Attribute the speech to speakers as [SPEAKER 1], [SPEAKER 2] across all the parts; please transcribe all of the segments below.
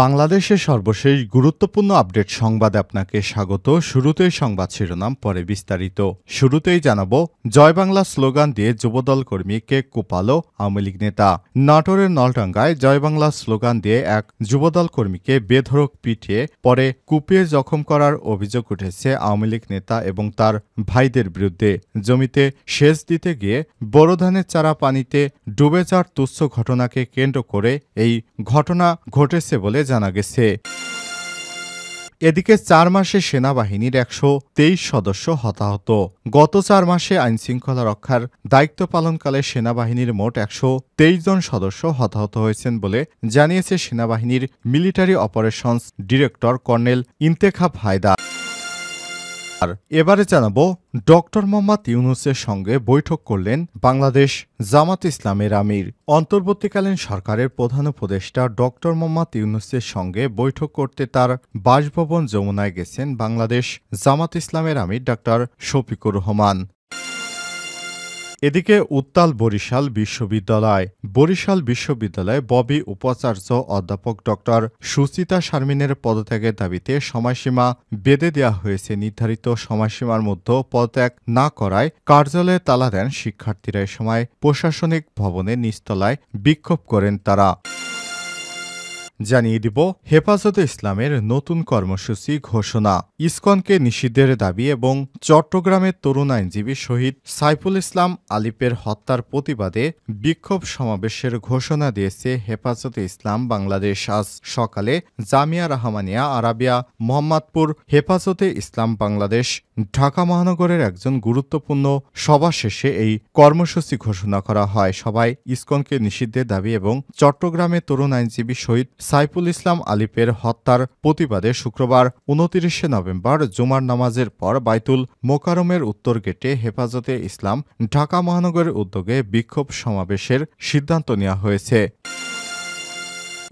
[SPEAKER 1] বাংলাদেশের সর্বশেষ গুরুত্বপূর্ণ আপডেট সংবাদে আপনাকে স্বাগত শুরুতেই সংবাদ শিরোনাম পরে বিস্তারিত শুরুতেই জানাব জয় বাংলা স্লোগান দিয়ে যুবদল কর্মীকে কোপালো আওয়ামী লীগ নেতা নাটোরের নলডাঙ্গায় জয় বাংলা স্লোগান দিয়ে এক যুবদল কর্মীকে বেধরক পিটিয়ে পরে কুপিয়ে জখম করার অভিযোগ উঠেছে আওয়ামী লীগ নেতা এবং তার ভাইদের বিরুদ্ধে জমিতে সেচ দিতে গিয়ে বড় ধানের চারা পানিতে ডুবে যাওয়ার তুচ্ছ ঘটনাকে কেন্দ্র করে এই ঘটনা ঘটেছে বলে বলে জানা গেছে এদিকে চার মাসে সেনাবাহিনীর একশো তেইশ সদস্য হতাহত গত চার মাসে আইন শৃঙ্খলা রক্ষার দায়িত্ব পালনকালে সেনাবাহিনীর মোট একশো তেইশ জন সদস্য হতাহত হয়েছেন বলে জানিয়েছে সেনাবাহিনীর military operations director colonel Intekhab Haider আর এবারে জানাবো ডক্টর মোহাম্মদ ইউনুসের সঙ্গে বৈঠক করলেন বাংলাদেশ জামাত ইসলামের আমির অন্তর্বর্তীকালীন সরকারের প্রধান উপদেষ্টা ডক্টর মোহাম্মদ ইউনুসের সঙ্গে বৈঠক করতে তার বাসভবন যমুনায় গেছেন বাংলাদেশ জামাত ইসলামের আমির ডাক্তার শফিকুর রহমান এদিকে উত্তাল বরিশাল বিশ্ববিদ্যালয় বরিশাল বিশ্ববিদ্যালয়ে ববি উপাচার্য অধ্যাপক ডক্টর সুচিতা শারমিনের পদত্যাগের দাবিতে সময়সীমা বেঁধে দেওয়া হয়েছে নির্ধারিত সময়সীমার মধ্যে পদত্যাগ না করায় কার্যালয়ে তালা দেন শিক্ষার্থীরা সময় প্রশাসনিক ভবনে নিচতলায় বিক্ষোভ করেন তারা জানিয়ে দিব হেফাজত ইসলামের নতুন কর্মসূচি ঘোষণা ইসকনকে নিষিদ্ধের দাবি এবং চট্টগ্রামের তরুণ আইনজীবী শহীদ সাইফুল ইসলাম আলিপের হত্যার প্রতিবাদে বিক্ষোভ সমাবেশের ঘোষণা দিয়েছে হেফাজত ইসলাম বাংলাদেশ আজ সকালে জামিয়া রাহমানিয়া আরাবিয়া মোহাম্মদপুর হেফাজতে ইসলাম বাংলাদেশ ঢাকা মহানগরের একজন গুরুত্বপূর্ণ সভা শেষে এই কর্মসূচি ঘোষণা করা হয় সবাই ইসকনকে নিষিদ্ধের দাবি এবং চট্টগ্রামের তরুণ আইনজীবী শহীদ সাইফুল ইসলাম আলিপের হত্যার প্রতিবাদে শুক্রবার উনতিরিশে নভেম্বর জুমার নামাজের পর বাইতুল মোকারমের উত্তর গেটে হেফাজতে ইসলাম ঢাকা মহানগরের উদ্যোগে বিক্ষোভ সমাবেশের সিদ্ধান্ত নেওয়া হয়েছে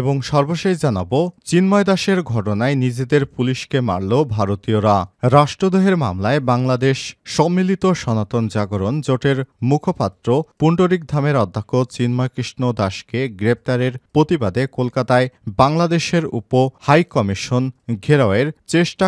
[SPEAKER 1] এবং সর্বশেষ জানাবো চিন্ময় দাসের ঘটনায় নিজেদের পুলিশকে মারল ভারতীয়রা রাষ্ট্রদ্রোহের মামলায় বাংলাদেশ সম্মিলিত সনাতন জাগরণ জোটের মুখপাত্র পুণ্ডরিক ধামের অধ্যক্ষ চিন্ময় কৃষ্ণ দাসকে গ্রেপ্তারের প্রতিবাদে কলকাতায় বাংলাদেশের উপ হাই কমিশন ঘেরাওয়ের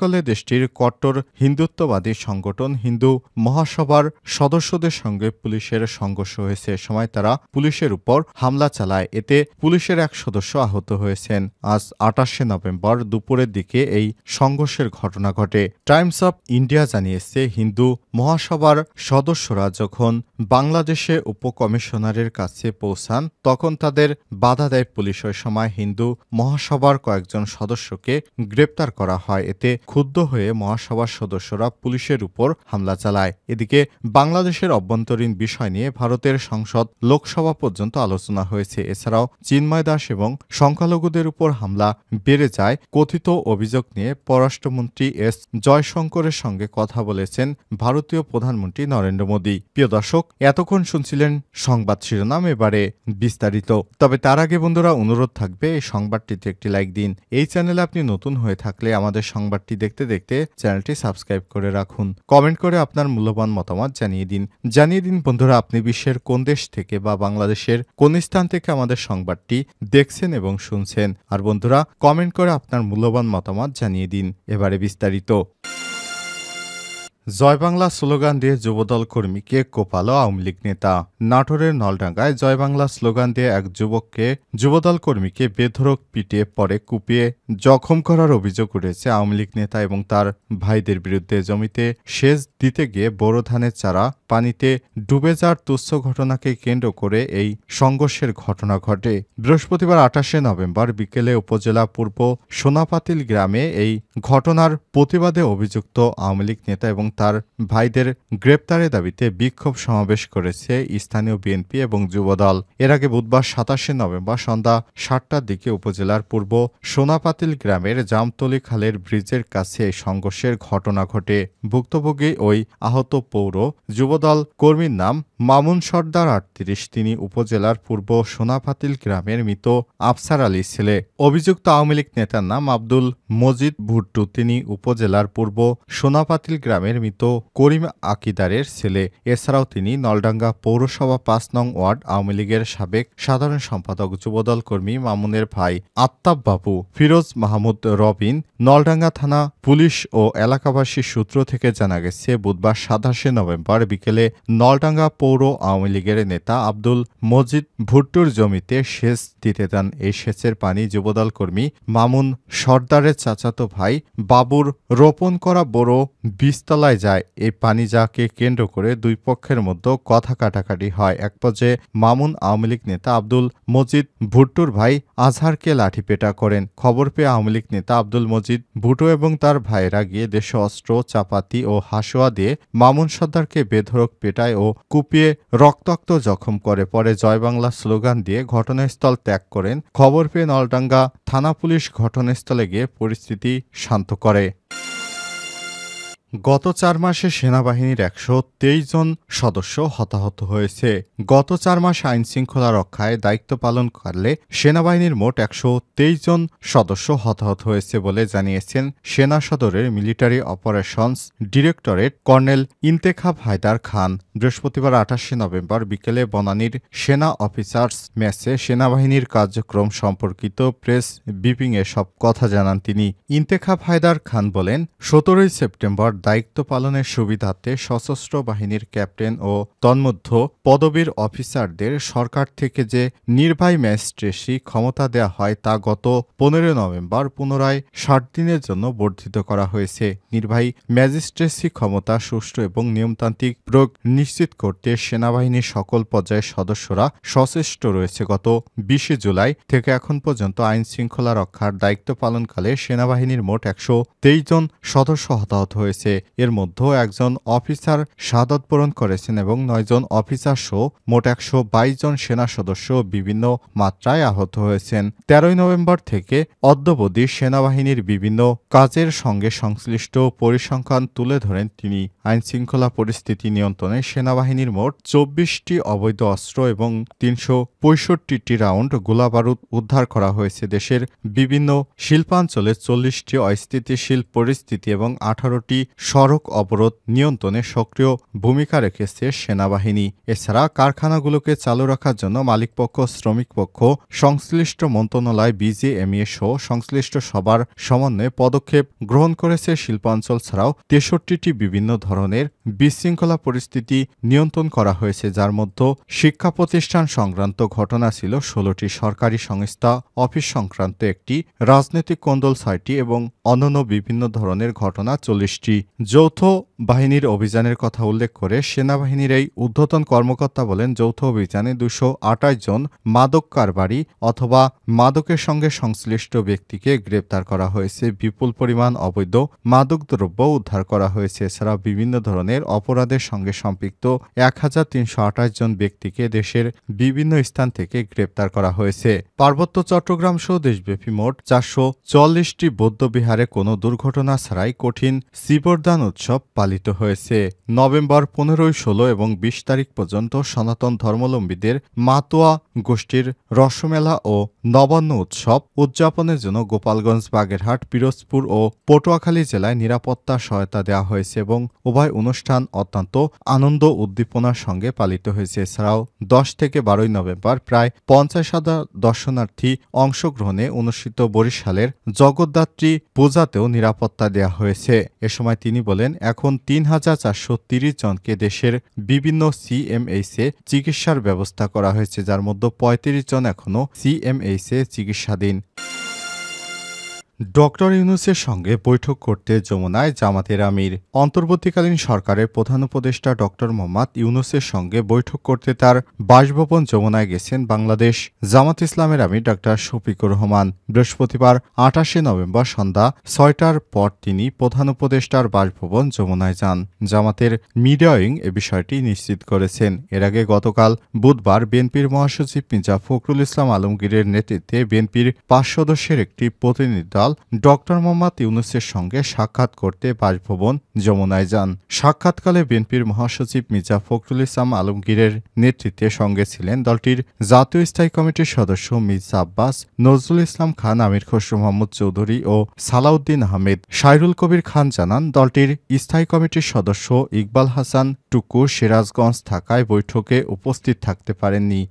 [SPEAKER 1] করলে দেশটির কট্টর হিন্দুত্ববাদী সংগঠন হিন্দু মহাসভার সদস্যদের সঙ্গে পুলিশের সংঘর্ষ হয়েছে সময় তারা পুলিশের উপর হামলা চালায় এতে পুলিশের এক সদস্য আহত হয়েছেন আজ আটাশে নভেম্বর দুপুরের দিকে এই সংঘর্ষের ঘটনা ঘটে টাইমস অব ইন্ডিয়া জানিয়েছে হিন্দু মহাসভার সদস্যরা যখন বাংলাদেশে উপকমিশনারের কাছে পৌঁছান তখন তাদের বাধা দেয় পুলিশ ওই সময় হিন্দু মহাসভার কয়েকজন সদস্যকে গ্রেপ্তার করা হয় এতে ক্ষুব্ধ হয়ে মহাসভার সদস্যরা পুলিশের উপর হামলা চালায় এদিকে বাংলাদেশের অভ্যন্তরীণ বিষয় নিয়ে ভারতের সংসদ লোকসভা পর্যন্ত আলোচনা হয়েছে এছাড়াও চিন্ময় দাস এবং সংখ্যালঘুদের উপর হামলা বেড়ে যায় কথিত অভিযোগ নিয়ে পররাষ্ট্রমন্ত্রী এস জয়শঙ্করের সঙ্গে কথা বলেছেন ভারতীয় প্রধানমন্ত্রী নরেন্দ্র মোদী প্রিয় দর্শক এতক্ষণ শুনছিলেন সংবাদ শিরোনাম এবারে বিস্তারিত তবে তার আগে বন্ধুরা অনুরোধ থাকবে এই সংবাদটিতে একটি লাইক দিন এই চ্যানেলে আপনি নতুন হয়ে থাকলে আমাদের সংবাদটি দেখতে দেখতে চ্যানেলটি সাবস্ক্রাইব করে রাখুন কমেন্ট করে আপনার মূল্যবান মতামত জানিয়ে দিন জানিয়ে দিন বন্ধুরা আপনি বিশ্বের কোন দেশ থেকে বা বাংলাদেশের কোন স্থান থেকে আমাদের সংবাদটি দেখছেন এবং এবং শুনছেন আর বন্ধুরা কমেন্ট করে আপনার মূল্যবান মতামত জানিয়ে দিন এবারে বিস্তারিত জয়বাংলা স্লোগান দিয়ে যুবদল কর্মীকে কোপালো আওয়ামী লীগ নেতা নাটোরের নলডাঙ্গায় জয়বাংলা স্লোগান দিয়ে এক যুবককে যুবদল কর্মীকে বেধরক পিটিয়ে পরে কুপিয়ে জখম করার অভিযোগ উঠেছে আওয়ামী লীগ নেতা এবং তার ভাইদের বিরুদ্ধে জমিতে সেচ দিতে গিয়ে বোরো ধানের চারা পানিতে ডুবে যাওয়ার তুচ্ছ ঘটনাকে কেন্দ্র করে এই সংঘর্ষের ঘটনা ঘটে বৃহস্পতিবার আঠাশে নভেম্বর বিকেলে উপজেলা পূর্ব সোনাপাতিল গ্রামে এই ঘটনার প্রতিবাদে অভিযুক্ত আওয়ামী লীগ নেতা এবং তার ভাইদের গ্রেপ্তারের দাবিতে বিক্ষোভ সমাবেশ করেছে স্থানীয় বিএনপি এবং যুবদল এর আগে বুধবার সাতাশে নভেম্বর সন্ধ্যা সাতটার দিকে উপজেলার পূর্ব সোনাপাতিল গ্রামের জামতলি খালের ব্রিজের কাছে সংঘর্ষের ঘটনা ঘটে ভুক্তভোগী ওই আহত পৌর যুবদল কর্মীর নাম মামুন সর্দার আটত্রিশ তিনি উপজেলার পূর্ব সোনাপাতিল গ্রামের মৃত আফসার আলী ছেলে অভিযুক্ত আওয়ামী লীগ নেতার নাম আব্দুল মজিদ ভুট্টু তিনি উপজেলার পূর্ব সোনাপাতিল গ্রামের মনোনীত করিম আকিদারের ছেলে এছাড়াও তিনি নলডাঙ্গা পৌরসভা পাঁচ নং ওয়ার্ড আওয়ামী লীগের সাবেক সাধারণ সম্পাদক যুবদল কর্মী মামুনের ভাই আত্মাব বাবু ফিরোজ মাহমুদ রবিন নলডাঙ্গা থানা পুলিশ ও এলাকাবাসী সূত্র থেকে জানা গেছে বুধবার সাতাশে নভেম্বর বিকেলে নলডাঙ্গা পৌর আওয়ামী লীগের নেতা আব্দুল মজিদ ভুট্টুর জমিতে সেচ দিতে দেন এই সেচের পানি যুবদল কর্মী মামুন সর্দারের চাচাতো ভাই বাবুর রোপণ করা বড় বিস্তলায় পাল্টায় যায় এই পানি যাকে কেন্দ্র করে দুই পক্ষের মধ্যে কথা কাটাকাটি হয় এক পর্যায়ে মামুন আওয়ামী লীগ নেতা আব্দুল মজিদ ভুট্টুর ভাই আজহারকে লাঠিপেটা করেন খবর পেয়ে আওয়ামী লীগ নেতা আব্দুল মজিদ ভুটো এবং তার ভাইয়েরা গিয়ে দেশে অস্ত্র চাপাতি ও হাসোয়া দিয়ে মামুন সর্দারকে বেধরক পেটায় ও কুপিয়ে রক্তাক্ত জখম করে পরে বাংলা স্লোগান দিয়ে ঘটনাস্থল ত্যাগ করেন খবর পেয়ে নলডাঙ্গা থানা পুলিশ ঘটনাস্থলে গিয়ে পরিস্থিতি শান্ত করে গত চার মাসে সেনাবাহিনীর একশো তেইশ জন সদস্য হতাহত হয়েছে গত চার মাস আইন শৃঙ্খলা রক্ষায় দায়িত্ব পালন করলে সেনাবাহিনীর মোট একশো তেইশ জন সদস্য হতাহত হয়েছে বলে জানিয়েছেন সেনা সদরের military operations directorate colonel Intekhab Haider Khan বৃহস্পতিবার আঠাশে নভেম্বর বিকেলে বনানীর সেনা অফিসার্স ম্যাচে সেনাবাহিনীর কার্যক্রম সম্পর্কিত প্রেস ব্রিফিংয়ে সব কথা জানান তিনি ইন্তেখাব হায়দার খান বলেন সতেরোই সেপ্টেম্বর দায়িত্ব পালনের সুবিধার্থে সশস্ত্র বাহিনীর ক্যাপ্টেন ও তন্মধ্য পদবীর অফিসারদের সরকার থেকে যে নির্বাহী ম্যাজিস্ট্রেসি ক্ষমতা দেয়া হয় তা গত পনেরো নভেম্বর পুনরায় ষাট দিনের জন্য বর্ধিত করা হয়েছে নির্বাহী ম্যাজিস্ট্রেসি ক্ষমতা সুষ্ঠু এবং নিয়মতান্ত্রিক প্রয়োগ নিশ্চিত করতে সেনাবাহিনীর সকল পর্যায়ের সদস্যরা সচেষ্ট রয়েছে গত বিশে জুলাই থেকে এখন পর্যন্ত আইন শৃঙ্খলা রক্ষার দায়িত্ব পালনকালে সেনাবাহিনীর মোট একশো জন সদস্য হতাহত হয়েছে এর মধ্যেও একজন অফিসার সাদত পূরণ করেছেন এবং নয়জন অফিসার সহ মোট একশো জন সেনা সদস্য বিভিন্ন মাত্রায় আহত হয়েছেন তেরোই নভেম্বর থেকে অদ্যবধি সেনাবাহিনীর বিভিন্ন কাজের সঙ্গে সংশ্লিষ্ট পরিসংখ্যান তুলে ধরেন তিনি আইন শৃঙ্খলা পরিস্থিতি নিয়ন্ত্রণে সেনাবাহিনীর মোট চব্বিশটি অবৈধ অস্ত্র এবং তিনশো পঁয়ষট্টিটি রাউন্ড গোলাবারুদ উদ্ধার করা হয়েছে দেশের বিভিন্ন শিল্পাঞ্চলে চল্লিশটি অস্থিতিশীল পরিস্থিতি এবং আঠারোটি সড়ক অবরোধ নিয়ন্ত্রণে সক্রিয় ভূমিকা রেখেছে সেনাবাহিনী এছাড়া কারখানাগুলোকে চালু রাখার জন্য মালিকপক্ষ শ্রমিক পক্ষ সংশ্লিষ্ট মন্ত্রণালয় বিজেএমএ সহ সংশ্লিষ্ট সবার সমন্বয়ে পদক্ষেপ গ্রহণ করেছে শিল্পাঞ্চল ছাড়াও তেষট্টিটি বিভিন্ন ধরনের বিশৃঙ্খলা পরিস্থিতি নিয়ন্ত্রণ করা হয়েছে যার মধ্যে শিক্ষা প্রতিষ্ঠান সংক্রান্ত ঘটনা ছিল ষোলোটি সরকারি সংস্থা অফিস সংক্রান্ত একটি রাজনৈতিক কোন্দল ছয়টি এবং অন্যান্য বিভিন্ন ধরনের ঘটনা চল্লিশটি যৌথ বাহিনীর অভিযানের কথা উল্লেখ করে সেনাবাহিনীর এই ঊর্ধ্বতন কর্মকর্তা বলেন যৌথ অভিযানে দুশো জন মাদক কারবারি অথবা মাদকের সঙ্গে সংশ্লিষ্ট ব্যক্তিকে গ্রেপ্তার করা হয়েছে বিপুল পরিমাণ অবৈধ মাদকদ্রব্য উদ্ধার করা হয়েছে এছাড়া বিভিন্ন ধরনের অপরাধের সঙ্গে সম্পৃক্ত এক হাজার তিনশো জন ব্যক্তিকে দেশের বিভিন্ন স্থান থেকে গ্রেপ্তার করা হয়েছে পার্বত্য চট্টগ্রাম সহ দেশব্যাপী মোট চারশো চল্লিশটি বৌদ্ধবিহারে কোনো দুর্ঘটনা ছাড়াই কঠিন সিবর অন্তর্দান উৎসব পালিত হয়েছে নভেম্বর পনেরোই ষোলো এবং বিশ তারিখ পর্যন্ত সনাতন ধর্মলম্বীদের মাতোয়া গোষ্ঠীর রসমেলা ও নবান্ন উৎসব উদযাপনের জন্য গোপালগঞ্জ বাগেরহাট পিরোজপুর ও পটুয়াখালী জেলায় নিরাপত্তা সহায়তা দেওয়া হয়েছে এবং উভয় অনুষ্ঠান অত্যন্ত আনন্দ উদ্দীপনার সঙ্গে পালিত হয়েছে এছাড়াও দশ থেকে বারোই নভেম্বর প্রায় পঞ্চাশ হাজার দর্শনার্থী অংশগ্রহণে অনুষ্ঠিত বরিশালের জগদ্ধাত্রী পূজাতেও নিরাপত্তা দেওয়া হয়েছে এ সময় তিনি বলেন এখন তিন হাজার চারশো তিরিশ জনকে দেশের বিভিন্ন সিএমএইসে চিকিৎসার ব্যবস্থা করা হয়েছে যার মধ্যে পঁয়ত্রিশ জন এখনও সিএমএইসে চিকিৎসাধীন ডক্টর ইউনুসের সঙ্গে বৈঠক করতে যমুনায় জামাতের আমির অন্তর্বর্তীকালীন সরকারের প্রধান উপদেষ্টা ডক্টর মোহাম্মদ ইউনুসের সঙ্গে বৈঠক করতে তার বাসভবন যমুনায় গেছেন বাংলাদেশ জামাত ইসলামের আমির ডক্টর শফিকুর রহমান বৃহস্পতিবার আঠাশে নভেম্বর সন্ধ্যা ছয়টার পর তিনি প্রধান উপদেষ্টার বাসভবন যমুনায় যান জামাতের মিডিয়াইং এ বিষয়টি নিশ্চিত করেছেন এর আগে গতকাল বুধবার বিএনপির মহাসচিব মির্জা ফখরুল ইসলাম আলমগীরের নেতৃত্বে বিএনপির পাঁচ সদস্যের একটি প্রতিনিধি সকাল ডক্টর মোহাম্মদ ইউনুসের সঙ্গে সাক্ষাৎ করতে বাসভবন যমুনায় যান সাক্ষাৎকালে বিএনপির মহাসচিব মির্জা ফখরুল ইসলাম আলমগীরের নেতৃত্বে সঙ্গে ছিলেন দলটির জাতীয় স্থায়ী কমিটির সদস্য মির্জা আব্বাস নজরুল ইসলাম খান আমির খসরু মোহাম্মদ চৌধুরী ও সালাউদ্দিন আহমেদ সাইরুল কবির খান জানান দলটির স্থায়ী কমিটির সদস্য ইকবাল হাসান টুকু সিরাজগঞ্জ থাকায় বৈঠকে উপস্থিত থাকতে পারেননি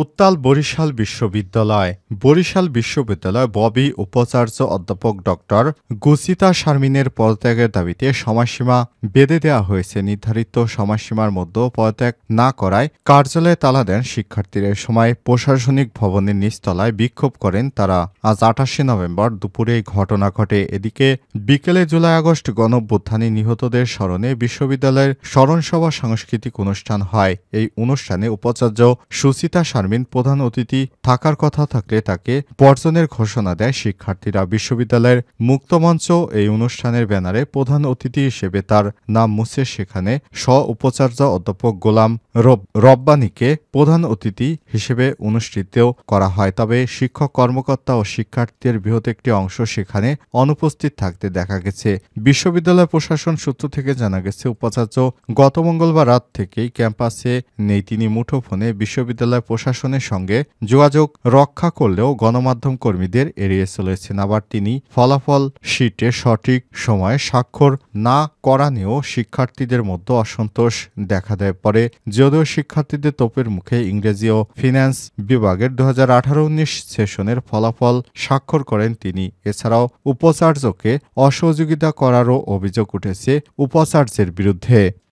[SPEAKER 1] উত্তাল বরিশাল বিশ্ববিদ্যালয় বরিশাল বিশ্ববিদ্যালয় ববি উপাচার্য অধ্যাপক ডক্টর গুসিতা শারমিনের পদত্যাগের দাবিতে সময়সীমা বেঁধে দেওয়া হয়েছে নির্ধারিত সময়সীমার মধ্যেও পদত্যাগ না করায় কার্যালয়ে তালা দেন শিক্ষার্থীদের সময় প্রশাসনিক ভবনের নিচতলায় বিক্ষোভ করেন তারা আজ আঠাশে নভেম্বর দুপুরে ঘটনা ঘটে এদিকে বিকেলে জুলাই আগস্ট গণভ্যুত্থানে নিহতদের স্মরণে বিশ্ববিদ্যালয়ের স্মরণসভা সাংস্কৃতিক অনুষ্ঠান হয় এই অনুষ্ঠানে উপাচার্য সুচিতা শারমিন প্রধান অতিথি থাকার কথা থাকলে তাকে বর্জনের ঘোষণা দেয় শিক্ষার্থীরা বিশ্ববিদ্যালয়ের মুক্তমঞ্চ এই অনুষ্ঠানের ব্যানারে প্রধান অতিথি হিসেবে তার নাম মুছে সেখানে স্ব উপাচার্য অধ্যাপক গোলাম রব্বানিকে প্রধান অতিথি হিসেবে অনুষ্ঠিত করা হয় তবে শিক্ষক কর্মকর্তা ও শিক্ষার্থীদের বৃহৎ একটি অংশ সেখানে অনুপস্থিত থাকতে দেখা গেছে বিশ্ববিদ্যালয় প্রশাসন সূত্র থেকে জানা গেছে উপাচার্য গত মঙ্গলবার রাত থেকেই ক্যাম্পাসে নেই তিনি মুঠোফোনে বিশ্ববিদ্যালয় প্রশাসনের সঙ্গে যোগাযোগ রক্ষা করলেও গণমাধ্যম কর্মীদের এড়িয়ে চলেছেন আবার তিনি ফলাফল শীটে সঠিক সময়ে স্বাক্ষর না করা নিয়েও শিক্ষার্থীদের মধ্যে অসন্তোষ দেখা দেয় পরে যদিও শিক্ষার্থীদের তোপের মুখে ইংরেজি ও ফিন্যান্স বিভাগের দু হাজার আঠারো উনিশ সেশনের ফলাফল স্বাক্ষর করেন তিনি এছাড়াও উপাচার্যকে অসহযোগিতা করারও অভিযোগ উঠেছে উপাচার্যের বিরুদ্ধে